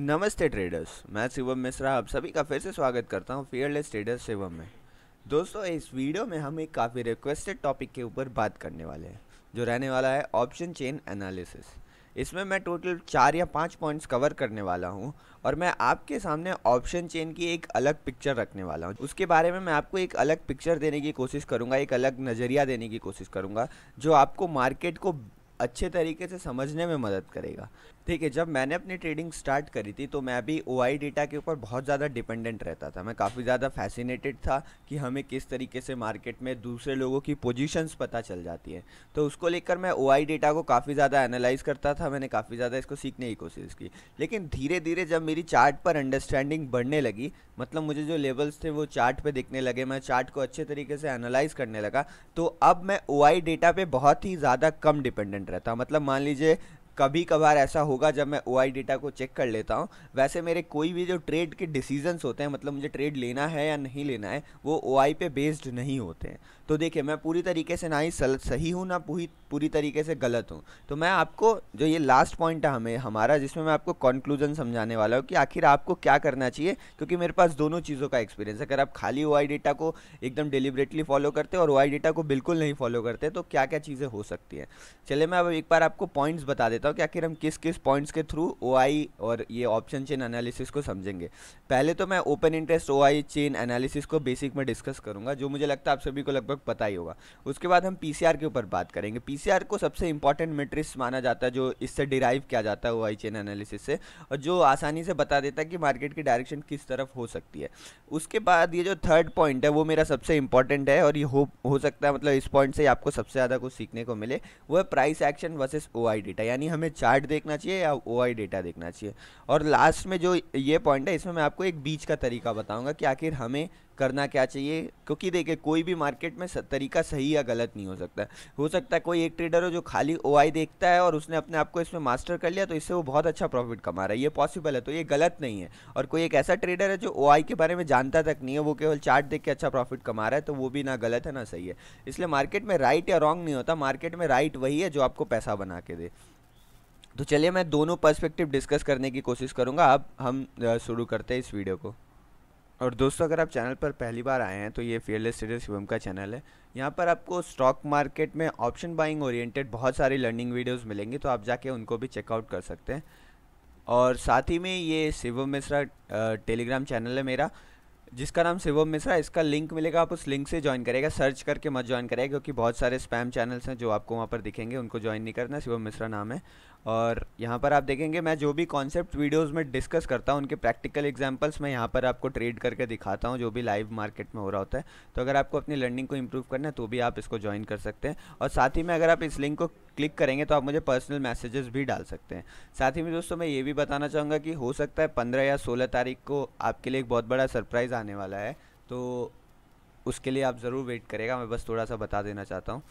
नमस्ते ट्रेडर्स मैं शिवम मिश्रा आप सभी का फिर से स्वागत करता हूं फियरलेस ट्रेडर्स शिवम में दोस्तों इस वीडियो में हम एक काफ़ी रिक्वेस्टेड टॉपिक के ऊपर बात करने वाले हैं जो रहने वाला है ऑप्शन चेन एनालिसिस इसमें मैं टोटल चार या पाँच पॉइंट्स कवर करने वाला हूँ और मैं आपके सामने ऑप्शन चेन की एक अलग पिक्चर रखने वाला हूँ उसके बारे में मैं आपको एक अलग पिक्चर देने की कोशिश करूँगा एक अलग नज़रिया देने की कोशिश करूँगा जो आपको मार्केट को अच्छे तरीके से समझने में मदद करेगा ठीक है जब मैंने अपनी ट्रेडिंग स्टार्ट करी थी तो मैं भी ओ डेटा के ऊपर बहुत ज़्यादा डिपेंडेंट रहता था मैं काफ़ी ज़्यादा फैसिनेटेड था कि हमें किस तरीके से मार्केट में दूसरे लोगों की पोजीशंस पता चल जाती है तो उसको लेकर मैं ओ डेटा को काफ़ी ज़्यादा एनालाइज करता था मैंने काफ़ी ज़्यादा इसको सीखने की कोशिश की लेकिन धीरे धीरे जब मेरी चार्ट पर अंडरस्टैंडिंग बढ़ने लगी मतलब मुझे जो लेवल्स थे वो चार्ट पर दिखने लगे मैं चार्ट को अच्छे तरीके से एनालाइज करने लगा तो अब मैं ओ डेटा पर बहुत ही ज़्यादा कम डिपेंडेंट रहता मतलब मान लीजिए कभी कभार ऐसा होगा जब मैं ओ आई डेटा को चेक कर लेता हूँ वैसे मेरे कोई भी जो ट्रेड के डिसीजंस होते हैं मतलब मुझे ट्रेड लेना है या नहीं लेना है वो ओ आई पे बेस्ड नहीं होते हैं तो देखिए मैं पूरी तरीके से ना ही सही हूँ ना पूरी पूरी तरीके से गलत हूँ तो मैं आपको जो ये लास्ट पॉइंट है हमें हमारा जिसमें मैं आपको कंक्लूजन समझाने वाला हूँ कि आखिर आपको क्या करना चाहिए क्योंकि मेरे पास दोनों चीज़ों का एक्सपीरियंस अगर आप खाली ओ डेटा को एकदम डिलिबरेटली फॉलो करते और ओ डेटा को बिल्कुल नहीं फॉलो करते तो क्या क्या चीज़ें हो सकती हैं चले मैं अब एक बार आपको पॉइंट्स बता देता हूँ कि आखिर हम किस किस पॉइंट्स के थ्रू ओ और ये ऑप्शन चेन एनालिसिस को समझेंगे पहले तो मैं open interest O chain analysis को बेसिक में डिस्कस करूँगा जो मुझे लगता है आप सभी को लगभग लोग पता ही होगा उसके बाद हम पी के ऊपर बात करेंगे पी को सबसे इंपॉर्टेंट मेट्रिक्स माना जाता है जो इससे डिराइव किया जाता है वाई चेन एनालिसिस से और जो आसानी से बता देता है कि मार्केट की डायरेक्शन किस तरफ हो सकती है उसके बाद ये जो थर्ड पॉइंट है वो मेरा सबसे इंपॉर्टेंट है और ये हो हो सकता है मतलब इस पॉइंट से आपको सबसे ज़्यादा कुछ सीखने को मिले वो है price action versus O data यानी हमें चार्ट देखना चाहिए या ओ डेटा देखना चाहिए और लास्ट में जो ये पॉइंट है इसमें मैं आपको एक बीच का तरीका बताऊँगा कि आखिर हमें करना क्या चाहिए क्योंकि देखिए कोई भी मार्केट में तरीका सही या गलत नहीं हो सकता हो सकता है कोई एक ट्रेडर हो जो खाली ओ देखता है और उसने अपने आप को इसमें मास्टर कर लिया तो इससे वो बहुत अच्छा प्रॉफिट कमा रहा है ये पॉसिबल है तो ये गलत नहीं है और कोई एक ऐसा ट्रेडर है जो ओ के बारे में जानता तक नहीं है वो केवल चार्ट देख के अच्छा प्रॉफिट कमा रहा है तो वो भी ना गलत है ना सही है इसलिए मार्केट में राइट या रॉन्ग नहीं होता मार्केट में राइट वही है जो आपको पैसा बना के दे तो चलिए मैं दोनों पर्सपेक्टिव डिस्कस करने की कोशिश करूँगा अब हम शुरू करते हैं इस वीडियो को और दोस्तों अगर आप चैनल पर पहली बार आए हैं तो ये फेयरलेस ट्रेडर शिवम का चैनल है यहाँ पर आपको स्टॉक मार्केट में ऑप्शन बाइंग ओरिएंटेड बहुत सारी लर्निंग वीडियोस मिलेंगी तो आप जाके उनको भी चेकआउट कर सकते हैं और साथ ही में ये शिवम मिश्रा टेलीग्राम चैनल है मेरा जिसका नाम शिवम मिश्रा इसका लिंक मिलेगा आप उस लिंक से ज्वाइन करेगा सर्च करके मत ज्वाइन करेगा क्योंकि बहुत सारे स्पैम चैनल्स हैं जो आपको वहाँ पर दिखेंगे उनको ज्वाइन नहीं करना शिवम मिश्रा नाम है और यहाँ पर आप देखेंगे मैं जो भी कॉन्सेप्ट वीडियोज़ में डिस्कस करता हूँ उनके प्रैक्टिकल एग्जाम्पल्स मैं यहाँ पर आपको ट्रेड करके दिखाता हूँ जो भी लाइव मार्केट में हो रहा होता है तो अगर आपको अपनी लर्निंग को इम्प्रूव करना है तो भी आप इसको ज्वाइन कर सकते हैं और साथ ही में अगर आप इस लिंक को क्लिक करेंगे तो आप मुझे पर्सनल मैसेजेस भी डाल सकते हैं साथ ही में दोस्तों मैं ये भी बताना चाहूँगा कि हो सकता है पंद्रह या सोलह तारीख को आपके लिए एक बहुत बड़ा सरप्राइज़ आने वाला है तो उसके लिए आप ज़रूर वेट करेगा मैं बस थोड़ा सा बता देना चाहता हूँ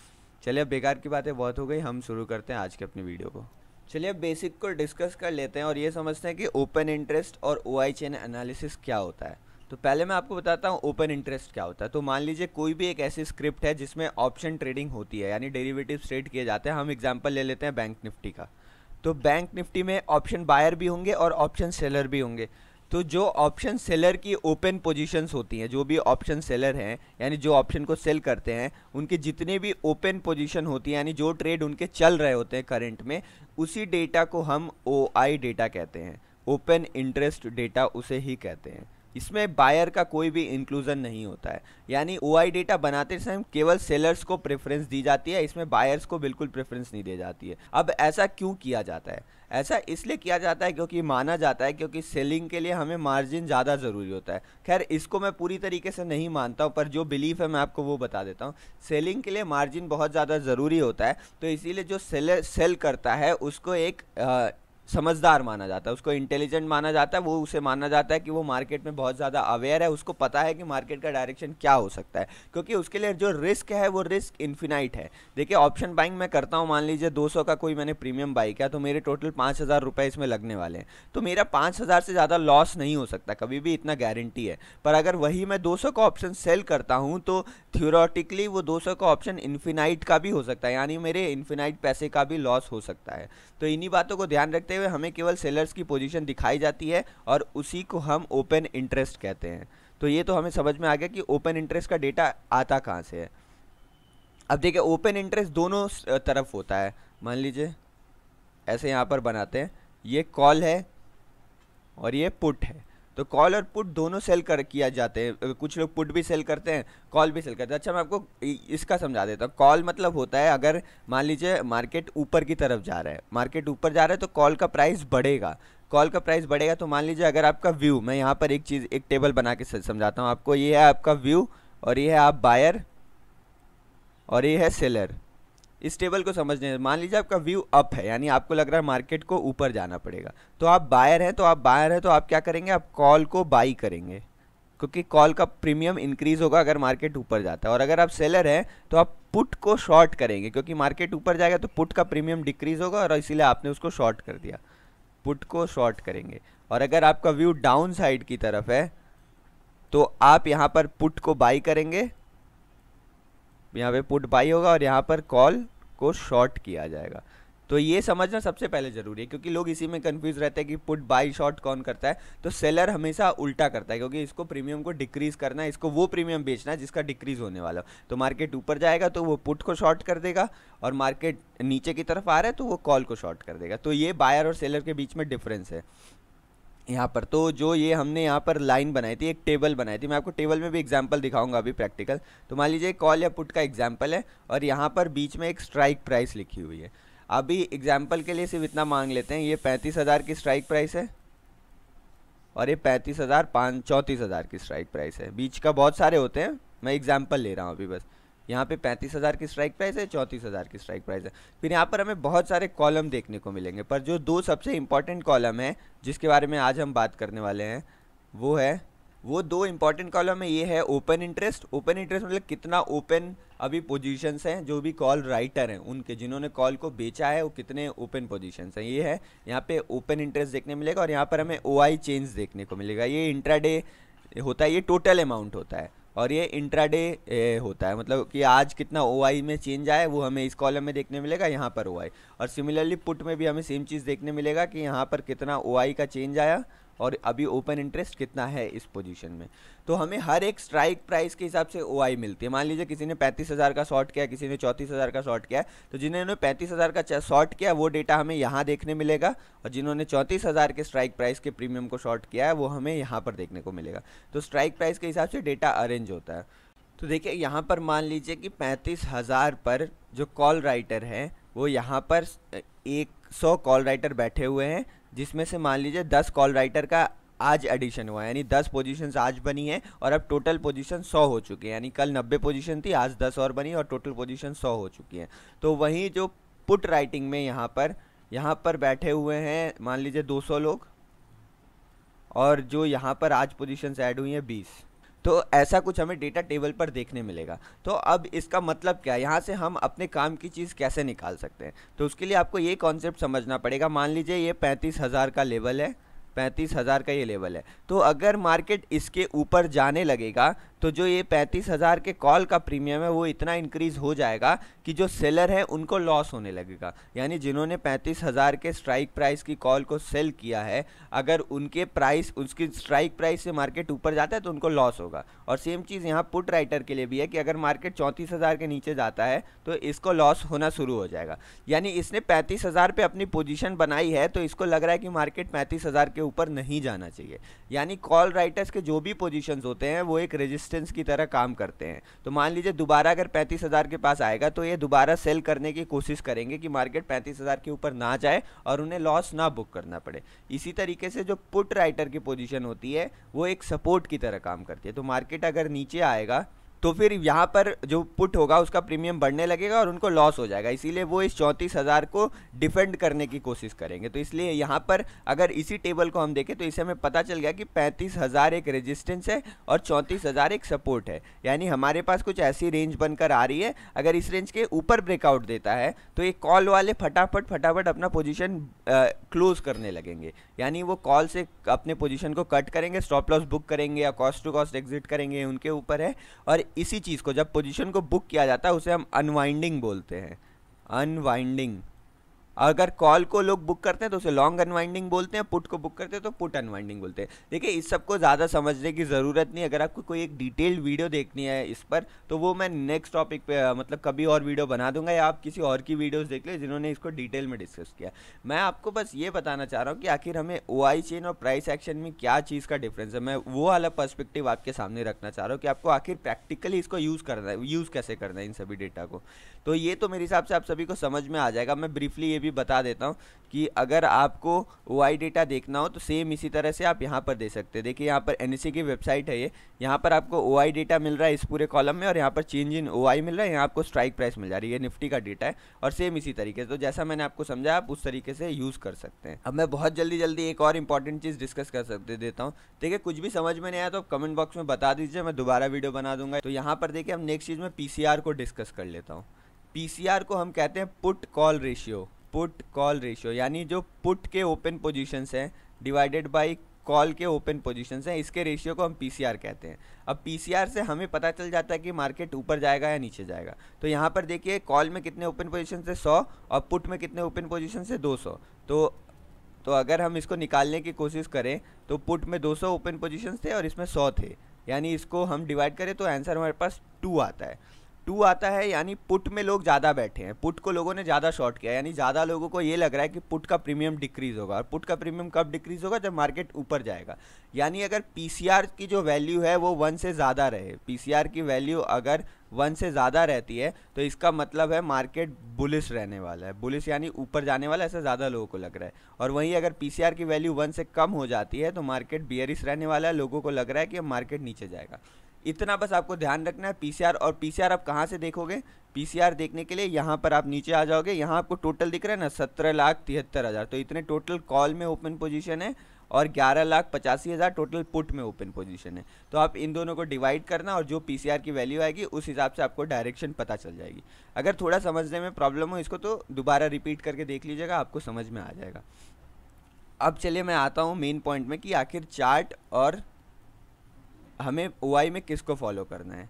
चलिए अब बेकार की बातें बहुत हो गई हम शुरू करते हैं आज के अपनी वीडियो को चलिए अब बेसिक को डिस्कस कर लेते हैं और ये समझते हैं कि ओपन इंटरेस्ट और ओ आई चेन एनालिसिस क्या होता है तो पहले मैं आपको बताता हूँ ओपन इंटरेस्ट क्या होता है तो मान लीजिए कोई भी एक ऐसी स्क्रिप्ट है जिसमें ऑप्शन ट्रेडिंग होती है यानी डेरिवेटिव ट्रेड किए जाते हैं हम एग्जाम्पल ले लेते हैं बैंक निफ्टी का तो बैंक निफ्टी में ऑप्शन बायर भी होंगे और ऑप्शन सेलर भी होंगे तो जो ऑप्शन सेलर की ओपन पोजीशंस होती हैं जो भी ऑप्शन सेलर हैं यानी जो ऑप्शन को सेल करते हैं उनके जितने भी ओपन पोजीशन होती हैं यानी जो ट्रेड उनके चल रहे होते हैं करंट में उसी डेटा को हम ओ आई डेटा कहते हैं ओपन इंटरेस्ट डेटा उसे ही कहते हैं इसमें बायर का कोई भी इंक्लूजन नहीं होता है यानी ओ डेटा बनाते समय केवल सेलर्स को प्रेफरेंस दी जाती है इसमें बायर्स को बिल्कुल प्रेफरेंस नहीं दी जाती है अब ऐसा क्यों किया जाता है ऐसा इसलिए किया जाता है क्योंकि माना जाता है क्योंकि सेलिंग के लिए हमें मार्जिन ज़्यादा ज़रूरी होता है खैर इसको मैं पूरी तरीके से नहीं मानता हूँ पर जो बिलीफ है मैं आपको वो बता देता हूँ सेलिंग के लिए मार्जिन बहुत ज़्यादा ज़रूरी होता है तो इसीलिए जो सेलर सेल करता है उसको एक समझदार माना जाता है उसको इंटेलिजेंट माना जाता है वो उसे माना जाता है कि वो मार्केट में बहुत ज़्यादा अवेयर है उसको पता है कि मार्केट का डायरेक्शन क्या हो सकता है क्योंकि उसके लिए जो रिस्क है वो रिस्क इन्फिनाइट है देखिए ऑप्शन बाइंग मैं करता हूँ मान लीजिए 200 का कोई मैंने प्रीमियम बाई किया तो मेरे टोटल पाँच हज़ार रुपये इसमें लगने वाले हैं तो मेरा पाँच हज़ार से ज़्यादा लॉस नहीं हो सकता कभी भी इतना गारंटी है पर अगर वही मैं दो का ऑप्शन सेल करता हूँ तो थ्योरेटिकली वो 200 का ऑप्शन इन्फिनाइट का भी हो सकता है यानी मेरे इन्फिनाइट पैसे का भी लॉस हो सकता है तो इन्हीं बातों को ध्यान रखते हुए हमें केवल सेलर्स की पोजीशन दिखाई जाती है और उसी को हम ओपन इंटरेस्ट कहते हैं तो ये तो हमें समझ में आ गया कि ओपन इंटरेस्ट का डेटा आता कहाँ से है अब देखिए ओपन इंटरेस्ट दोनों तरफ होता है मान लीजिए ऐसे यहाँ पर बनाते हैं ये कॉल है और ये पुट है तो कॉल और पुट दोनों सेल कर किया जाते हैं कुछ लोग पुट भी सेल करते हैं कॉल भी सेल करते हैं अच्छा मैं आपको इसका समझा देता हूँ कॉल मतलब होता है अगर मान लीजिए मार्केट ऊपर की तरफ जा रहा है मार्केट ऊपर जा रहा है तो कॉल का प्राइस बढ़ेगा कॉल का प्राइस बढ़ेगा तो मान लीजिए अगर आपका व्यू मैं यहाँ पर एक चीज़ एक टेबल बना के समझाता हूँ आपको ये है आपका व्यू और ये है आप बायर और ये है सेलर इस टेबल को समझने मान लीजिए आपका व्यू अप है यानी आपको लग रहा है मार्केट को ऊपर जाना पड़ेगा तो आप बायर हैं तो आप बायर हैं तो आप क्या करेंगे आप कॉल को बाई करेंगे क्योंकि कॉल का प्रीमियम इंक्रीज़ होगा अगर मार्केट ऊपर जाता है और अगर आप सेलर हैं तो आप पुट को शॉर्ट करेंगे क्योंकि मार्केट ऊपर जाएगा तो पुट का प्रीमियम डिक्रीज़ होगा और इसीलिए आपने उसको शॉर्ट कर दिया पुट को शॉर्ट करेंगे और अगर आपका व्यू डाउन साइड की तरफ है तो आप यहाँ पर पुट को बाई करेंगे यहाँ पे पुट बाई होगा और यहाँ पर कॉल को शॉर्ट किया जाएगा तो ये समझना सबसे पहले ज़रूरी है क्योंकि लोग इसी में कंफ्यूज रहते हैं कि पुट बाई शॉर्ट कौन करता है तो सेलर हमेशा उल्टा करता है क्योंकि इसको प्रीमियम को डिक्रीज़ करना है इसको वो प्रीमियम बेचना है जिसका डिक्रीज़ होने वाला हो तो मार्केट ऊपर जाएगा तो वो पुट को शॉर्ट कर देगा और मार्केट नीचे की तरफ आ रहा है तो वो कॉल को शॉर्ट कर देगा तो ये बायर और सेलर के बीच में डिफरेंस है यहाँ पर तो जो ये हमने यहाँ पर लाइन बनाई थी एक टेबल बनाई थी मैं आपको टेबल में भी एग्जांपल दिखाऊंगा अभी प्रैक्टिकल तो मान लीजिए कॉल या पुट का एग्जांपल है और यहाँ पर बीच में एक स्ट्राइक प्राइस लिखी हुई है अभी एग्जांपल के लिए सिर्फ इतना मांग लेते हैं ये पैंतीस हज़ार की स्ट्राइक प्राइस है और ये पैंतीस हज़ार पाँच चौंतीस हज़ार की स्ट्राइक प्राइस है बीच का बहुत सारे होते हैं मैं एग्जाम्पल ले रहा हूँ अभी बस यहाँ पे पैंतीस हज़ार की स्ट्राइक प्राइस है चौंतीस हज़ार की स्ट्राइक प्राइस है फिर यहाँ पर हमें बहुत सारे कॉलम देखने को मिलेंगे पर जो दो सबसे इम्पॉर्टेंट कॉलम है जिसके बारे में आज हम बात करने वाले हैं वो है वो दो इम्पॉर्टेंट कॉलम है ये है ओपन इंटरेस्ट ओपन इंटरेस्ट मतलब कितना ओपन अभी पोजीशंस हैं जो भी कॉल राइटर हैं उनके जिन्होंने कॉल को बेचा है वो कितने ओपन पोजीशंस हैं ये है यहाँ पे ओपन इंटरेस्ट देखने मिलेगा और यहाँ पर हमें ओ आई चेंज देखने को मिलेगा ये इंट्राडे होता है ये टोटल अमाउंट होता है और ये इंट्राडे होता है मतलब कि आज कितना ओ में चेंज आया वो हमें इस कॉलम में देखने मिलेगा यहाँ पर ओ और सिमिलरली पुट में भी हमें सेम चीज़ देखने मिलेगा कि यहाँ पर कितना ओ का चेंज आया और अभी ओपन इंटरेस्ट कितना है इस पोजीशन में तो हमें हर एक स्ट्राइक प्राइस के हिसाब से ओ मिलती है मान लीजिए किसी ने पैंतीस हज़ार का शॉर्ट किया किसी ने चौंतीस हज़ार का शॉर्ट किया तो जिन्होंने पैंतीस हज़ार का शॉर्ट किया वो डेटा हमें यहाँ देखने मिलेगा और जिन्होंने चौंतीस हज़ार के स्ट्राइक प्राइस के प्रीमियम को शॉर्ट किया है वो हमें यहाँ पर देखने को मिलेगा तो स्ट्राइक प्राइस के हिसाब से डेटा अरेंज होता है तो देखिए यहाँ पर मान लीजिए कि पैंतीस हज़ार पर जो कॉल राइटर हैं वो यहाँ पर एक सौ कॉल राइटर बैठे हुए हैं जिसमें से मान लीजिए दस कॉल राइटर का आज एडिशन हुआ है यानी दस पोजीशंस आज बनी है और अब टोटल पोजीशन सौ हो चुकी है यानी कल नब्बे पोजीशन थी आज दस और बनी और टोटल पोजीशन सौ हो चुकी है तो वहीं जो पुट राइटिंग में यहाँ पर यहाँ पर बैठे हुए हैं मान लीजिए दो सौ लोग और जो यहाँ पर आज पोजीशंस ऐड हुई हैं बीस तो ऐसा कुछ हमें डेटा टेबल पर देखने मिलेगा तो अब इसका मतलब क्या है यहाँ से हम अपने काम की चीज़ कैसे निकाल सकते हैं तो उसके लिए आपको ये कॉन्सेप्ट समझना पड़ेगा मान लीजिए ये पैंतीस हज़ार का लेवल है पैंतीस हज़ार का ये लेवल है तो अगर मार्केट इसके ऊपर जाने लगेगा तो जो ये पैंतीस हज़ार के कॉल का प्रीमियम है वो इतना इंक्रीज़ हो जाएगा कि जो सेलर है उनको लॉस होने लगेगा यानी जिन्होंने पैंतीस हज़ार के स्ट्राइक प्राइस की कॉल को सेल किया है अगर उनके प्राइस उसकी स्ट्राइक प्राइस से मार्केट ऊपर जाता है तो उनको लॉस होगा और सेम चीज़ यहाँ पुट राइटर के लिए भी है कि अगर मार्केट चौंतीस हज़ार के नीचे जाता है तो इसको लॉस होना शुरू हो जाएगा यानी इसने पैंतीस हज़ार पर अपनी पोजिशन बनाई है तो इसको लग रहा है कि मार्केट पैंतीस हज़ार के ऊपर नहीं जाना चाहिए यानी कॉल राइटर्स के जो भी पोजिशन होते हैं वो एक रजिस्टर रेजिस्टेंस की तरह काम करते हैं तो मान लीजिए दोबारा अगर पैंतीस हज़ार के पास आएगा तो ये दोबारा सेल करने की कोशिश करेंगे कि मार्केट पैंतीस हज़ार के ऊपर ना जाए और उन्हें लॉस ना बुक करना पड़े इसी तरीके से जो पुट राइटर की पोजिशन होती है वो एक सपोर्ट की तरह काम करती है तो मार्केट अगर नीचे आएगा तो फिर यहाँ पर जो पुट होगा उसका प्रीमियम बढ़ने लगेगा और उनको लॉस हो जाएगा इसीलिए वो इस चौंतीस हज़ार को डिफेंड करने की कोशिश करेंगे तो इसलिए यहाँ पर अगर इसी टेबल को हम देखें तो इसे हमें पता चल गया कि पैंतीस हज़ार एक रेजिस्टेंस है और चौंतीस हज़ार एक सपोर्ट है यानी हमारे पास कुछ ऐसी रेंज बनकर आ रही है अगर इस रेंज के ऊपर ब्रेकआउट देता है तो ये कॉल वाले फटाफट फटाफट अपना पोजिशन क्लोज करने लगेंगे यानी वो कॉल से अपने पोजिशन को कट करेंगे स्टॉप लॉस बुक करेंगे या कॉस्ट टू कॉस्ट एग्जिट करेंगे उनके ऊपर है और इसी चीज़ को जब पोजीशन को बुक किया जाता है उसे हम अनवाइंडिंग बोलते हैं अनवाइंडिंग अगर कॉल को लोग बुक करते हैं तो उसे लॉन्ग अनवाइंडिंग बोलते हैं पुट को बुक करते हैं तो पुट अनवाइंडिंग बोलते हैं देखिए इस सब को ज़्यादा समझने की ज़रूरत नहीं अगर आपको कोई एक डिटेल्ड वीडियो देखनी है इस पर तो वो मैं नेक्स्ट टॉपिक पे मतलब कभी और वीडियो बना दूंगा या आप किसी और की वीडियोज़ देख लें जिन्होंने इसको डिटेल में डिस्कस किया मैं आपको बस ये बताना चाह रहा हूँ कि आखिर हमें ओ चेन और प्राइस एक्शन में क्या चीज़ का डिफरेंस है मैं वो वाला पर्स्पेक्टिव आपके सामने रखना चाह रहा हूँ कि आपको आखिर प्रैक्टिकली इसको यूज़ करना है यूज़ कैसे करना है इन सभी डेटा को तो ये तो मेरे हिसाब से आप सभी को समझ में आ जाएगा मैं ब्रीफली ये भी भी बता देता हूँ कि अगर आपको ओ डेटा देखना हो तो सेम इसी तरह से आप यहाँ पर दे सकते हैं देखिए यहाँ पर एन e की वेबसाइट है ये यहाँ पर आपको ओ डेटा मिल रहा है इस पूरे कॉलम में और यहाँ पर चेंज इन ओ मिल रहा है यहाँ आपको स्ट्राइक प्राइस मिल जा रही है निफ्टी का डेटा है और सेम इसी तरीके से तो जैसा मैंने आपको समझा आप उस तरीके से यूज़ कर सकते हैं अब मैं बहुत जल्दी जल्दी एक और इंपॉर्टेंट चीज़ डिस्कस कर सकते देता हूँ देखिए कुछ भी समझ में नहीं आया तो कमेंट बॉक्स में बता दीजिए मैं दोबारा वीडियो बना दूंगा तो यहाँ पर देखिए हम नेक्स्ट चीज़ में पी को डिस्कस कर लेता हूँ पी को हम कहते हैं put call ratio put call ratio यानी जो पुट के ओपन पोजीशंस हैं डिवाइडेड बाय कॉल के ओपन पोजीशंस हैं इसके रेशियो को हम पीसीआर कहते हैं अब पीसीआर से हमें पता चल जाता है कि मार्केट ऊपर जाएगा या नीचे जाएगा तो यहाँ पर देखिए कॉल में कितने ओपन पोजिशन है सौ और पुट में कितने ओपन पोजिशन है दो सौ तो तो अगर हम इसको निकालने की कोशिश करें तो पुट में 200 ओपन पोजीशंस थे और इसमें 100 थे यानी इसको हम डिवाइड करें तो आंसर हमारे पास टू आता है टू आता है यानी पुट में लोग ज़्यादा बैठे हैं पुट को लोगों ने ज़्यादा शॉर्ट किया यानी ज़्यादा लोगों को ये लग रहा है कि पुट का प्रीमियम डिक्रीज़ होगा और पुट का प्रीमियम कब डिक्रीज़ होगा जब मार्केट ऊपर जाएगा यानी अगर पी की जो वैल्यू है वो वन से ज़्यादा रहे पी की वैल्यू अगर वन से ज़्यादा रहती है तो इसका मतलब है मार्केट बुलिस रहने वाला है बुलिस यानी ऊपर जाने वाला ऐसा ज़्यादा लोगों को लग रहा है और वहीं अगर पी की वैल्यू वन से कम हो जाती है तो मार्केट बियरिस रहने वाला है लोगों को लग रहा है कि अब मार्केट नीचे जाएगा इतना बस आपको ध्यान रखना है पीसीआर और पीसीआर आप कहाँ से देखोगे पीसीआर देखने के लिए यहाँ पर आप नीचे आ जाओगे यहाँ आपको टोटल दिख रहा है ना सत्रह लाख तिहत्तर हज़ार तो इतने टोटल कॉल में ओपन पोजीशन है और ग्यारह लाख पचासी हज़ार टोटल पुट में ओपन पोजीशन है तो आप इन दोनों को डिवाइड करना और जो पी की वैल्यू आएगी उस हिसाब से आपको डायरेक्शन पता चल जाएगी अगर थोड़ा समझने में प्रॉब्लम हो इसको तो दोबारा रिपीट करके देख लीजिएगा आपको समझ में आ जाएगा अब चलिए मैं आता हूँ मेन पॉइंट में कि आखिर चार्ट और हमें ओ में किसको फॉलो करना है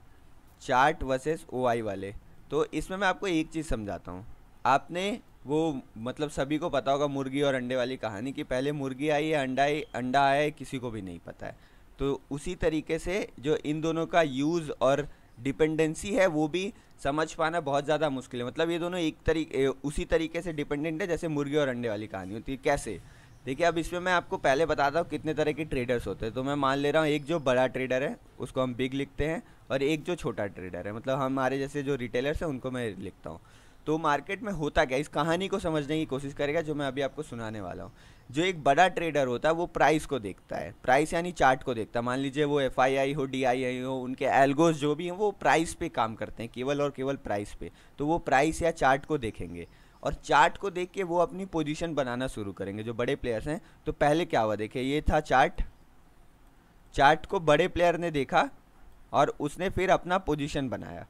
चार्ट वर्सेस ओ वाले तो इसमें मैं आपको एक चीज़ समझाता हूँ आपने वो मतलब सभी को पता होगा मुर्गी और अंडे वाली कहानी कि पहले मुर्गी आई है अंडा आई अंडा आया है किसी को भी नहीं पता है तो उसी तरीके से जो इन दोनों का यूज़ और डिपेंडेंसी है वो भी समझ पाना बहुत ज़्यादा मुश्किल है मतलब ये दोनों एक तरीके उसी तरीके से डिपेंडेंट है जैसे मुर्गी और अंडे वाली कहानी होती है कैसे देखिए अब इसमें मैं आपको पहले बताता हूँ कितने तरह के ट्रेडर्स होते हैं तो मैं मान ले रहा हूँ एक जो बड़ा ट्रेडर है उसको हम बिग लिखते हैं और एक जो छोटा ट्रेडर है मतलब हमारे जैसे जो रिटेलर्स हैं उनको मैं लिखता हूँ तो मार्केट में होता क्या इस कहानी को समझने की कोशिश करेगा जो मैं अभी आपको सुनाने वाला हूँ जो एक बड़ा ट्रेडर होता है वो प्राइस को देखता है प्राइस यानी चार्ट को देखता है मान लीजिए वो एफ हो डी हो उनके एल्गोज जो भी हैं वो प्राइस पे काम करते हैं केवल और केवल प्राइस पे तो वो प्राइस या चार्ट को देखेंगे और चार्ट को देख के वो अपनी पोजीशन बनाना शुरू करेंगे जो बड़े प्लेयर्स हैं तो पहले क्या हुआ देखिए ये था चार्ट चार्ट को बड़े प्लेयर ने देखा और उसने फिर अपना पोजीशन बनाया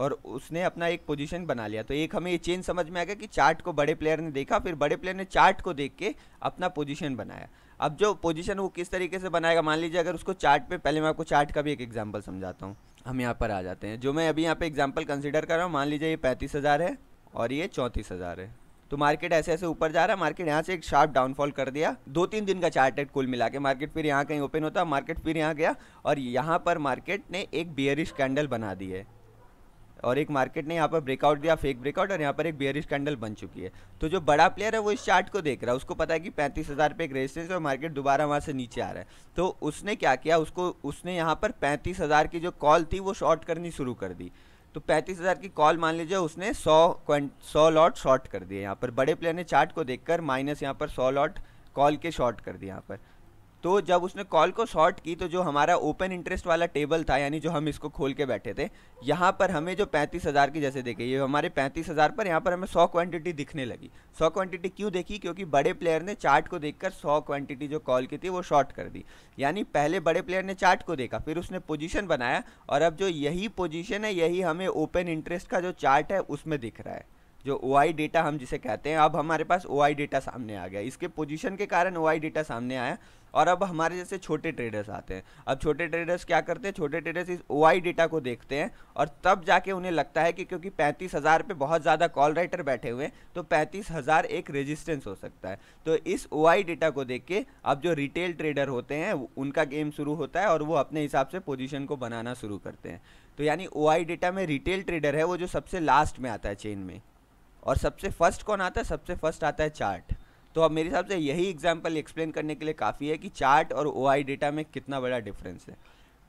और उसने अपना एक पोजीशन बना लिया तो एक हमें ये चेंज समझ में आ गया कि चार्ट को बड़े प्लेयर ने देखा फिर बड़े प्लेयर ने चार्ट को देख के अपना पोजीशन बनाया अब जो पोजीशन वो किस तरीके से बनाएगा मान लीजिए अगर उसको चार्ट पे पहले मैं आपको चार्ट का भी एक एग्जाम्पल समझाता हूँ हम यहाँ पर आ जाते हैं जो मैं अभी यहाँ पे एग्जाम्पल कंसिडर कर रहा हूँ मान लीजिए ये पैंतीस हज़ार है और ये चौंतीस हज़ार है तो मार्केट ऐसे ऐसे ऊपर जा रहा है मार्केट यहाँ से एक शार्प डाउनफॉल कर दिया दो तीन दिन का चार्ट कुल मिला के मार्केट फिर यहाँ कहीं ओपन होता मार्केट फिर यहाँ गया और यहाँ पर मार्केट ने एक बियरिश कैंडल बना दी है और एक मार्केट ने यहाँ पर ब्रेकआउट दिया फेक ब्रेकआउट और यहाँ पर एक बियरिश कैंडल बन चुकी है तो जो बड़ा प्लेयर है वो इस चार्ट को देख रहा है उसको पता है कि पैंतीस हज़ार पे एक रेजिस्टेंस और मार्केट दोबारा वहाँ से नीचे आ रहा है तो उसने क्या किया उसको उसने यहाँ पर पैंतीस हज़ार की जो कॉल थी वो शॉर्ट करनी शुरू कर दी तो पैंतीस हज़ार की कॉल मान लीजिए उसने सौ सौ लॉट शॉर्ट कर दिए यहाँ पर बड़े प्लेयर ने चार्ट को देखकर माइनस यहाँ पर सौ लॉट कॉल के शॉर्ट कर दिए यहाँ पर तो जब उसने कॉल को शॉर्ट की तो जो हमारा ओपन इंटरेस्ट वाला टेबल था यानी जो हम इसको खोल के बैठे थे यहाँ पर हमें जो पैंतीस हज़ार की जैसे देखे ये हमारे पैंतीस हज़ार पर यहाँ पर हमें सौ क्वांटिटी दिखने लगी सौ क्वांटिटी क्यों देखी क्योंकि बड़े प्लेयर ने चार्ट को देखकर सौ क्वांटिटी जो कॉल की थी वो शॉर्ट कर दी यानी पहले बड़े प्लेयर ने चार्ट को देखा फिर उसने पोजिशन बनाया और अब जो यही पोजिशन है यही हमें ओपन इंटरेस्ट का जो चार्ट है उसमें दिख रहा है जो ओ आई डेटा हम जिसे कहते हैं अब हमारे पास ओ आई डेटा सामने आ गया इसके पोजीशन के कारण ओ आई डेटा सामने आया और अब हमारे जैसे छोटे ट्रेडर्स आते हैं अब छोटे ट्रेडर्स क्या करते हैं छोटे ट्रेडर्स इस ओ आई डेटा को देखते हैं और तब जाके उन्हें लगता है कि क्योंकि पैंतीस हज़ार पे बहुत ज़्यादा कॉल राइटर बैठे हुए हैं तो पैंतीस हज़ार एक रेजिस्टेंस हो सकता है तो इस ओ आई डेटा को देख के अब जो रिटेल ट्रेडर होते हैं उनका गेम शुरू होता है और वो अपने हिसाब से पोजिशन को बनाना शुरू करते हैं तो यानी ओ आई डेटा में रिटेल ट्रेडर है वो जो सबसे लास्ट में आता है चेन में और सबसे फर्स्ट कौन आता है सबसे फर्स्ट आता है चार्ट तो अब मेरे हिसाब से यही एग्जाम्पल एक्सप्लेन करने के लिए काफ़ी है कि चार्ट और ओ आई डेटा में कितना बड़ा डिफरेंस है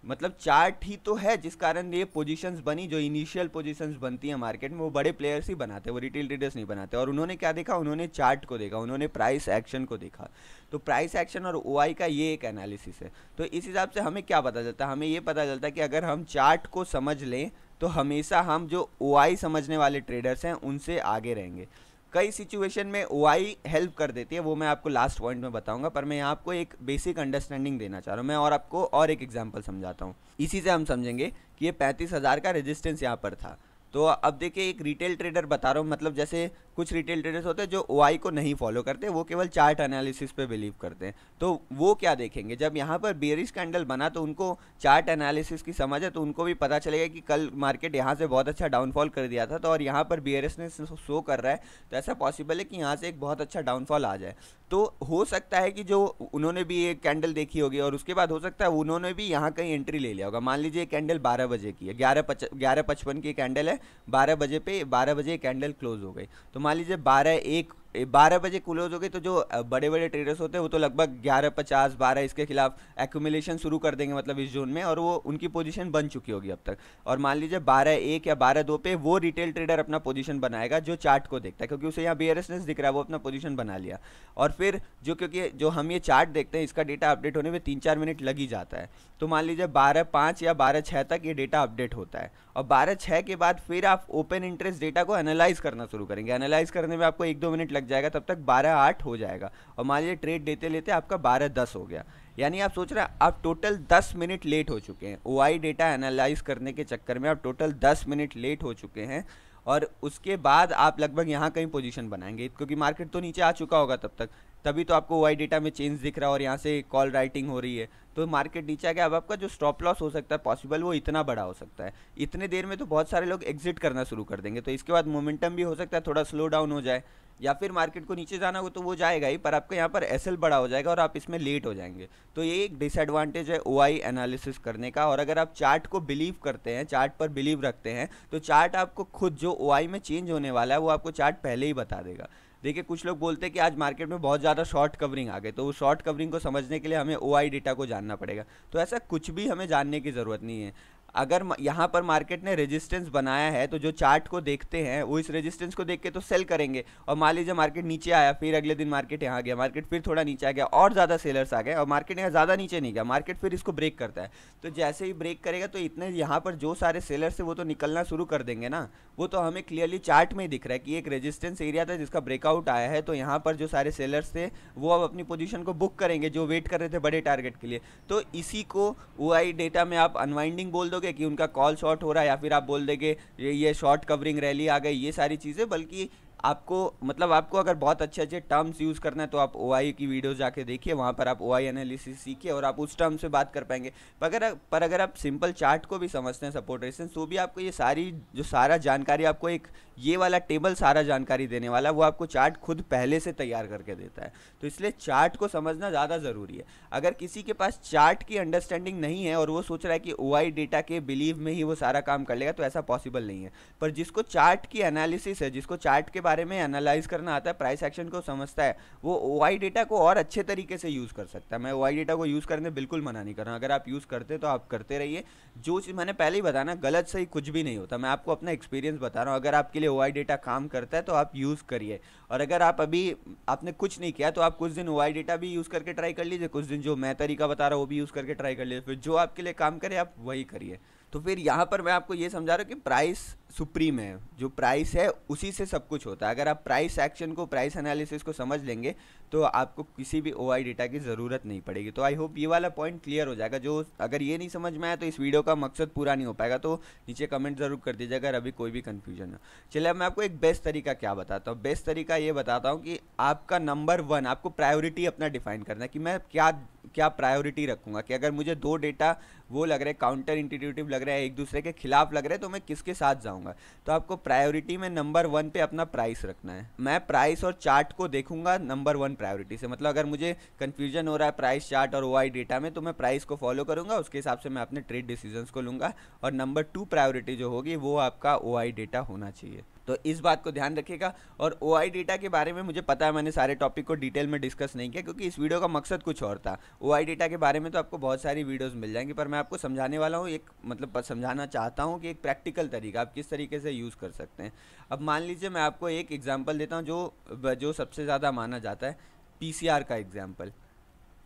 मतलब चार्ट ही तो है जिस कारण ये पोजीशंस बनी जो इनिशियल पोजीशंस बनती हैं मार्केट में वो बड़े प्लेयर्स ही बनाते हैं वो रिटेल ट्रेडर्स नहीं बनाते और उन्होंने क्या देखा उन्होंने चार्ट को देखा उन्होंने प्राइस एक्शन को देखा तो प्राइस एक्शन और ओ का ये एक एनालिसिस है तो इस हिसाब से हमें क्या पता चलता है हमें ये पता चलता है कि अगर हम चार्ट को समझ लें तो हमेशा हम जो ओ समझने वाले ट्रेडर्स हैं उनसे आगे रहेंगे कई सिचुएशन में ओ हेल्प कर देती है वो मैं आपको लास्ट पॉइंट में बताऊंगा पर मैं यहाँ आपको एक बेसिक अंडरस्टैंडिंग देना चाह रहा हूँ मैं और आपको और एक एग्जाम्पल समझाता हूँ इसी से हम समझेंगे कि ये पैंतीस हज़ार का रेजिस्टेंस यहाँ पर था तो अब देखिए एक रिटेल ट्रेडर बता रहा हूँ मतलब जैसे कुछ रिटेल ट्रेडर्स होते हैं जो ओ को नहीं फॉलो करते वो केवल चार्ट एनालिसिस पे बिलीव करते हैं तो वो क्या देखेंगे जब यहाँ पर बेरिश कैंडल बना तो उनको चार्ट एनालिसिस की समझ है तो उनको भी पता चलेगा कि कल मार्केट यहाँ से बहुत अच्छा डाउनफॉल कर दिया था तो और यहाँ पर ने शो कर रहा है तो ऐसा पॉसिबल है कि यहाँ से एक बहुत अच्छा डाउनफॉल आ जाए तो हो सकता है कि जो उन्होंने भी एक कैंडल देखी होगी और उसके बाद हो सकता है उन्होंने भी यहाँ कहीं एंट्री ले लिया होगा मान लीजिए कैंडल बारह बजे की है ग्यारह पच ग्यारह पचपन की कैंडल है बारह बजे पे बारह बजे कैंडल क्लोज हो गई तो मान लीजिए बारह एक बारह बजे क्लोज हो गई तो जो बड़े बड़े ट्रेडर्स होते हैं वो तो लगभग ग्यारह पचास बारह इसके खिलाफ एक्यूमुलेशन शुरू कर देंगे मतलब इस जोन में और वो उनकी पोजीशन बन चुकी होगी अब तक और मान लीजिए बारह एक या बारह दो पे वो रिटेल ट्रेडर अपना पोजीशन बनाएगा जो चार्ट को देखता है क्योंकि उसे यहाँ बियरसनेस दिख रहा है वो अपना पोजिशन बना लिया और फिर जो क्योंकि जो हम ये चार्ट देखते हैं इसका डेटा अपडेट होने में तीन चार मिनट लग ही जाता है तो मान लीजिए बारह पाँच या बारह छः तक ये डेटा अपडेट होता है और बारह छः के बाद फिर आप ओपन इंटरेस्ट डेटा को एनालाइज करना शुरू करेंगे एनालाइज करने में आपको एक दो मिनट लग जाएगा तब तक बारह आठ हो जाएगा और मान लीजिए ट्रेड लेते लेते आपका बारह दस हो गया यानी आप सोच रहे हैं आप टोटल दस मिनट लेट हो चुके हैं ओ आई डेटा एनालाइज करने के चक्कर में आप टोटल दस मिनट लेट हो चुके हैं और उसके बाद आप लगभग यहाँ कहीं पोजिशन बनाएंगे क्योंकि मार्केट तो नीचे आ चुका होगा तब तक तभी तो आपको वाई डेटा में चेंज दिख रहा है और यहाँ से कॉल राइटिंग हो रही है तो मार्केट नीचे आ गया अब आपका जो स्टॉप लॉस हो सकता है पॉसिबल वो इतना बड़ा हो सकता है इतने देर में तो बहुत सारे लोग एग्जिट करना शुरू कर देंगे तो इसके बाद मोमेंटम भी हो सकता है थोड़ा स्लो डाउन हो जाए या फिर मार्केट को नीचे जाना हो तो वो जाएगा ही पर आपका यहाँ पर एस बड़ा हो जाएगा और आप इसमें लेट हो जाएंगे तो ये एक डिसएडवांटेज है ओ एनालिसिस करने का और अगर आप चार्ट को बिलीव करते हैं चार्ट पर बिलीव रखते हैं तो चार्ट आपको खुद जो ओ में चेंज होने वाला है वो आपको चार्ट पहले ही बता देगा देखिए कुछ लोग बोलते हैं कि आज मार्केट में बहुत ज़्यादा शॉर्ट कवरिंग आ गए तो उस शॉर्ट कवरिंग को समझने के लिए हमें ओ डेटा को जानना पड़ेगा तो ऐसा कुछ भी हमें जानने की ज़रूरत नहीं है अगर यहाँ पर मार्केट ने रेजिस्टेंस बनाया है तो जो चार्ट को देखते हैं वो इस रेजिस्टेंस को देख के तो सेल करेंगे और मान लीजिए मार्केट नीचे आया फिर अगले दिन मार्केट यहाँ आ गया मार्केट फिर थोड़ा नीचे आ गया और ज़्यादा सेलर्स आ गए और मार्केट यहाँ ज़्यादा नीचे नहीं गया मार्केट फिर इसको ब्रेक करता है तो जैसे ही ब्रेक करेगा तो इतने यहाँ पर जो सारे सेलर्स है वो तो निकलना शुरू कर देंगे ना वो तो हमें क्लियरली चार्ट में ही दिख रहा है कि एक रेजिस्टेंस एरिया था जिसका ब्रेकआउट आया है तो यहाँ पर जो सारे सेलर्स थे वो अब अपनी पोजिशन को बुक करेंगे जो वेट कर रहे थे बड़े टारगेट के लिए तो इसी को ओ डेटा में आप अनवाइंडिंग बोल दो दोगे कि उनका कॉल शॉर्ट हो रहा है या फिर आप बोल देंगे ये शॉर्ट कवरिंग रैली आ गई ये सारी चीज़ें बल्कि आपको मतलब आपको अगर बहुत अच्छे अच्छे टर्म्स यूज़ करना है तो आप ओ की वीडियो जाके देखिए वहाँ पर आप ओ आई एनालिसिस सीखिए और आप उस टर्म से बात कर पाएंगे पर पर अगर आप सिंपल चार्ट को भी समझते हैं सपोर्ट रेसेंस तो भी आपको ये सारी जो सारा जानकारी आपको एक ये वाला टेबल सारा जानकारी देने वाला वो आपको चार्ट खुद पहले से तैयार करके देता है तो इसलिए चार्ट को समझना ज़्यादा ज़रूरी है अगर किसी के पास चार्ट की अंडरस्टैंडिंग नहीं है और वो सोच रहा है कि ओ डेटा के बिलीव में ही वो सारा काम कर लेगा तो ऐसा पॉसिबल नहीं है पर जिसको चार्ट की एनालिसिस है जिसको चार्ट के बारे में एनालाइज करना आता है प्राइस एक्शन को समझता है वो ओ डेटा को और अच्छे तरीके से यूज़ कर सकता है मैं ओ डेटा को यूज़ करने बिल्कुल मना नहीं कर रहा अगर आप यूज़ करते तो आप करते रहिए जो चीज़ मैंने पहले ही बताना गलत सही कुछ भी नहीं होता मैं आपको अपना एक्सपीरियंस बता रहा हूँ अगर आपके लिए ओ डेटा काम करता है तो आप यूज़ करिए और अगर आप अभी आपने कुछ नहीं किया तो आप कुछ दिन ओ डेटा भी यूज़ करके ट्राई कर लीजिए कुछ दिन जो मैं तरीका बता रहा हूँ वो भी यूज़ करके ट्राई कर लीजिए फिर जो आपके लिए काम करे आप वही करिए तो फिर यहाँ पर मैं आपको ये समझा रहा हूँ कि प्राइस सुप्रीम है जो प्राइस है उसी से सब कुछ होता है अगर आप प्राइस एक्शन को प्राइस एनालिसिस को समझ लेंगे तो आपको किसी भी ओ डेटा की ज़रूरत नहीं पड़ेगी तो आई होप ये वाला पॉइंट क्लियर हो जाएगा जो अगर ये नहीं समझ में आया तो इस वीडियो का मकसद पूरा नहीं हो पाएगा तो नीचे कमेंट ज़रूर कर दीजिए अगर अभी कोई भी कन्फ्यूजन हो चलिए अब मैं आपको एक बेस्ट तरीका क्या बताता हूँ बेस्ट तरीका ये बताता हूँ कि आपका नंबर वन आपको प्रायोरिटी अपना डिफाइन करना है कि मैं क्या क्या प्रायोरिटी रखूँगा कि अगर मुझे दो डेटा वो लग रहे हैं काउंटर इंटीट्यूटिव लग रहा है एक दूसरे के खिलाफ लग रहे हैं तो मैं किसके साथ जाऊँ चाहूँगा तो आपको प्रायोरिटी में नंबर वन पे अपना प्राइस रखना है मैं प्राइस और चार्ट को देखूंगा नंबर वन प्रायोरिटी से मतलब अगर मुझे कन्फ्यूजन हो रहा है प्राइस चार्ट और वाई डेटा में तो मैं प्राइस को फॉलो करूँगा उसके हिसाब से मैं अपने ट्रेड डिसीजन को लूँगा और नंबर टू प्रायोरिटी जो होगी वो आपका ओ डेटा होना चाहिए तो इस बात को ध्यान रखिएगा और ओ आई डेटा के बारे में मुझे पता है मैंने सारे टॉपिक को डिटेल में डिस्कस नहीं किया क्योंकि इस वीडियो का मकसद कुछ और था ओ आई डेटा के बारे में तो आपको बहुत सारी वीडियोज़ मिल जाएंगी पर मैं आपको समझाने वाला हूँ एक मतलब समझाना चाहता हूँ कि एक प्रैक्टिकल तरीका आप किस तरीके से यूज़ कर सकते हैं अब मान लीजिए मैं आपको एक एग्जाम्पल देता हूँ जो जो सबसे ज़्यादा माना जाता है पी का एग्जाम्पल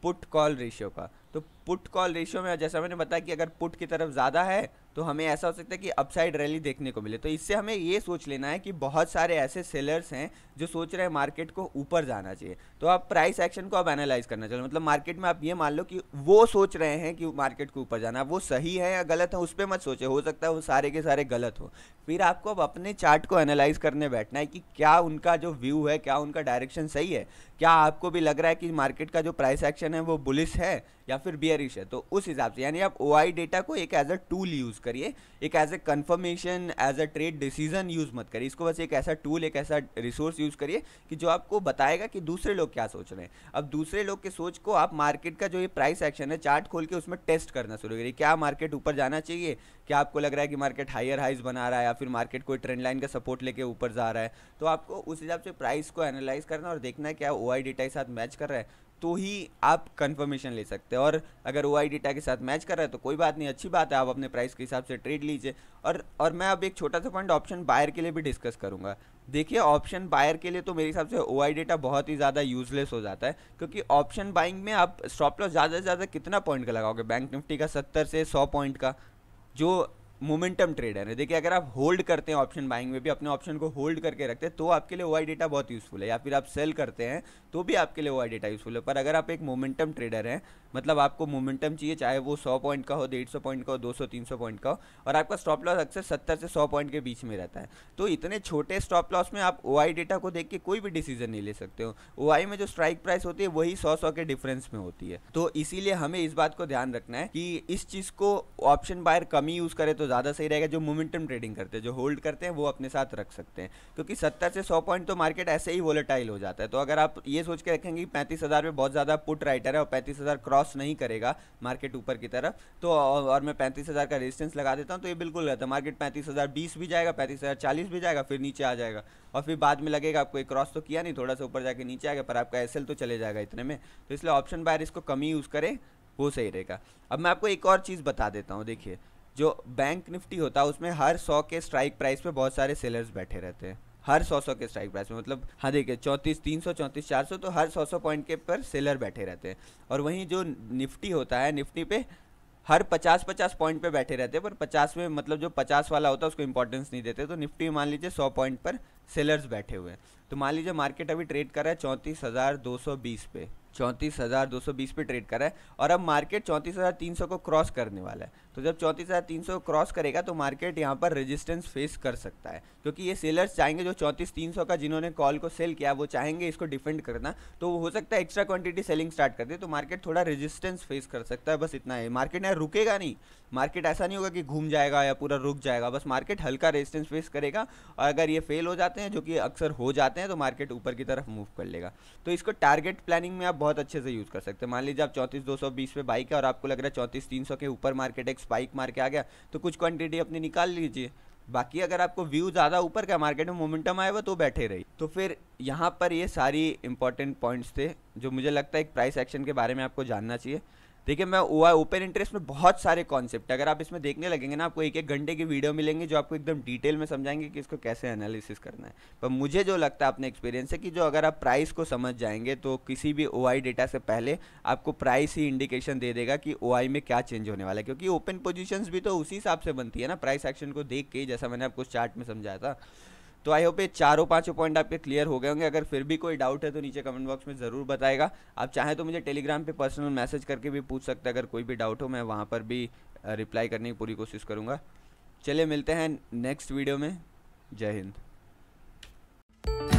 पुट कॉल रेशियो का तो पुट कॉल रेशियो में जैसा मैंने बताया कि अगर पुट की तरफ ज़्यादा है तो हमें ऐसा हो सकता है कि अपसाइड रैली देखने को मिले तो इससे हमें ये सोच लेना है कि बहुत सारे ऐसे सेलर्स हैं जो सोच रहे हैं मार्केट को ऊपर जाना चाहिए तो आप प्राइस एक्शन को आप एनालाइज करना चाहिए मतलब मार्केट में आप ये मान लो कि वो सोच रहे हैं कि मार्केट को ऊपर जाना वो सही है या गलत है उस पर मत सोचे हो सकता है वो सारे के सारे गलत हो फिर आपको अब अपने चार्ट को एनालाइज करने बैठना है कि क्या उनका जो व्यू है क्या उनका डायरेक्शन सही है क्या आपको भी लग रहा है कि मार्केट का जो प्राइस एक्शन है वो बुलिस है या फिर बियरिश है तो उस हिसाब से यानी आप ओ डेटा को एक एज अ टूल यूज़ करिए एक as a confirmation as a trade decision use मत करिए इसको बस एक ऐसा टूल एक ऐसा रिसोर्स यूज़ करिए कि जो आपको बताएगा कि दूसरे लोग क्या सोच रहे हैं अब दूसरे लोग के सोच को आप मार्केट का जो ये प्राइस एक्शन है चार्ट खोल के उसमें टेस्ट करना शुरू करिए क्या मार्केट ऊपर जाना चाहिए क्या आपको लग रहा है कि मार्केट हायर हाइज बना रहा है या फिर मार्केट कोई ट्रेंड लाइन का सपोर्ट लेके ऊपर जा रहा है तो आपको उस हिसाब से प्राइस को एनालाइज करना और देखना है क्या ओ आई डेटा के साथ मैच कर रहा है तो ही आप कंफर्मेशन ले सकते हैं और अगर ओ आई डेटा के साथ मैच कर रहा है तो कोई बात नहीं अच्छी बात है आप अपने प्राइस के हिसाब से ट्रेड लीजिए और और मैं अब एक छोटा सा पॉइंट ऑप्शन बायर के लिए भी डिस्कस करूंगा देखिए ऑप्शन बायर के लिए तो मेरे हिसाब से ओ आई डेटा बहुत ही ज़्यादा यूजलेस हो जाता है क्योंकि ऑप्शन बाइंग में आप स्टॉप लॉस ज़्यादा से ज़्यादा कितना पॉइंट का लगाओगे बैंक निफ्टी का सत्तर से सौ पॉइंट का जो मोमेंटम ट्रेडर है देखिए अगर आप होल्ड करते हैं ऑप्शन बाइंग में भी अपने ऑप्शन को होल्ड करके रखते हैं तो आपके लिए वाई डेटा बहुत यूज़फुल है या फिर आप सेल करते हैं तो भी आपके लिए वाई डेटा यूज़फुल है पर अगर आप एक मोमेंटम ट्रेडर हैं मतलब आपको मोमेंटम चाहिए चाहे वो सौ पॉइंट का हो डेढ़ सौ पॉइंट का हो दो सौ तीन सौ पॉइंट का हो और आपका स्टॉप लॉस अक्सर सत्तर से सौ पॉइंट के बीच में रहता है तो इतने छोटे स्टॉप लॉस में आप ओ डेटा को देख के कोई भी डिसीजन नहीं ले सकते हो ओ में जो स्ट्राइक प्राइस होती है वही सौ सौ के डिफरेंस में होती है तो इसीलिए हमें इस बात को ध्यान रखना है कि इस चीज़ को ऑप्शन बायर कम ही यूज़ करें तो ज़्यादा सही रहेगा जो मोमेंटम ट्रेडिंग करते हैं जो होल्ड करते हैं वो अपने साथ रख सकते हैं क्योंकि सत्तर से सौ पॉइंट तो मार्केट ऐसे ही वोलेटाइल हो जाता है तो अगर आप ये सोच के रखेंगे कि पैंतीस हज़ार में बहुत ज़्यादा पुट राइटर है और पैंतीस हज़ार क्रॉस नहीं करेगा मार्केट ऊपर की तरफ तो और मैं पैंतीस हज़ार का रेजिस्टेंस लगा देता हूँ तो ये बिल्कुल रहता है मार्केट पैंतीस हज़ार बीस भी जाएगा पैंतीस हज़ार चालीस भी जाएगा फिर नीचे आ जाएगा और फिर बाद में लगेगा आपको एक क्रॉस तो किया नहीं थोड़ा सा ऊपर जाके नीचे आएगा पर आपका एस तो चले जाएगा इतने में तो इसलिए ऑप्शन बायर इसको कम ही यूज़ करें वो सही रहेगा अब मैं आपको एक और चीज़ बता देता हूँ देखिए जो बैंक निफ्टी होता है उसमें हर सौ के स्ट्राइक प्राइस पे बहुत सारे सेलर्स बैठे रहते हैं हर सौ सौ के स्ट्राइक प्राइस में मतलब हाँ देखिए चौंतीस तीन सौ चौंतीस चार सौ तो हर सौ सौ पॉइंट के पर सेलर बैठे रहते हैं और वहीं जो निफ्टी होता है निफ्टी पे हर पचास पचास पॉइंट पे बैठे रहते हैं पर पचास में मतलब जो पचास वाला होता है उसको इंपॉर्टेंस नहीं देते तो निफ्टी में मान लीजिए सौ पॉइंट पर सेलर्स बैठे हुए हैं तो मान लीजिए मार्केट अभी ट्रेड कर रहा है चौंतीस हज़ार दो सौ बीस पे चौंतीस हज़ार दो सौ बीस पर ट्रेड करा है और अब मार्केट चौंतीस हज़ार तीन सौ को क्रॉस करने वाला है तो जब चौंतीस हज़ार तीन सौ क्रॉस करेगा तो मार्केट यहाँ पर रेजिस्टेंस फेस कर सकता है क्योंकि ये सेलर्स चाहेंगे जो चौंतीस तीन सौ का जिन्होंने कॉल को सेल किया वो चाहेंगे इसको डिफेंड करना तो हो सकता है एक्स्ट्रा क्वांटिटी सेलिंग स्टार्ट कर दे तो मार्केट थोड़ा रेजिस्टेंस फेस कर सकता है बस इतना है मार्केट यहाँ रुकेगा नहीं मार्केट ऐसा नहीं होगा कि घूम जाएगा या पूरा रुक जाएगा बस मार्केट हल्का रेजिस्टेंस फेस करेगा और अगर ये फेल हो जाते हैं जो कि अक्सर हो जाते हैं तो मार्केट ऊपर की तरफ मूव कर लेगा तो इसको टारगेट प्लानिंग में आप बहुत अच्छे से यूज़ कर सकते हैं मान लीजिए आप चौंतीस दो सौ बीस पे बाइक है और आपको लग रहा है चौंतीस तीन सौ के ऊपर मार्केट एक स्पाइक मार के आ गया तो कुछ क्वांटिटी अपनी निकाल लीजिए बाकी अगर आपको व्यू ज़्यादा ऊपर का मार्केट में मोमेंटम आया हुआ तो बैठे रही तो फिर यहाँ पर ये सारी इंपॉर्टेंट पॉइंट्स थे जो मुझे लगता है एक प्राइस एक्शन के बारे में आपको जानना चाहिए देखिए मैं ओ आई ओपन इंटरेस्ट में बहुत सारे कॉन्सेप्ट अगर आप इसमें देखने लगेंगे ना आपको एक एक घंटे की वीडियो मिलेंगे जो आपको एकदम डिटेल में समझाएंगे कि इसको कैसे एनालिसिस करना है पर मुझे जो लगता है अपने एक्सपीरियंस है कि जो अगर आप प्राइस को समझ जाएंगे तो किसी भी ओ आई डेटा से पहले आपको प्राइस ही इंडिकेशन दे देगा कि ओ आई में क्या चेंज होने वाला है क्योंकि ओपन पोजिशन भी तो उसी हिसाब से बनती है ना प्राइस एक्शन को देख के जैसा मैंने आपको चार्ट में समझाया था तो आई होप ये चारों पांचों पॉइंट आपके क्लियर हो गए होंगे अगर फिर भी कोई डाउट है तो नीचे कमेंट बॉक्स में ज़रूर बताएगा आप चाहें तो मुझे टेलीग्राम पे पर्सनल मैसेज करके भी पूछ सकते हैं अगर कोई भी डाउट हो मैं वहाँ पर भी रिप्लाई करने की पूरी कोशिश करूँगा चलिए मिलते हैं नेक्स्ट वीडियो में जय हिंद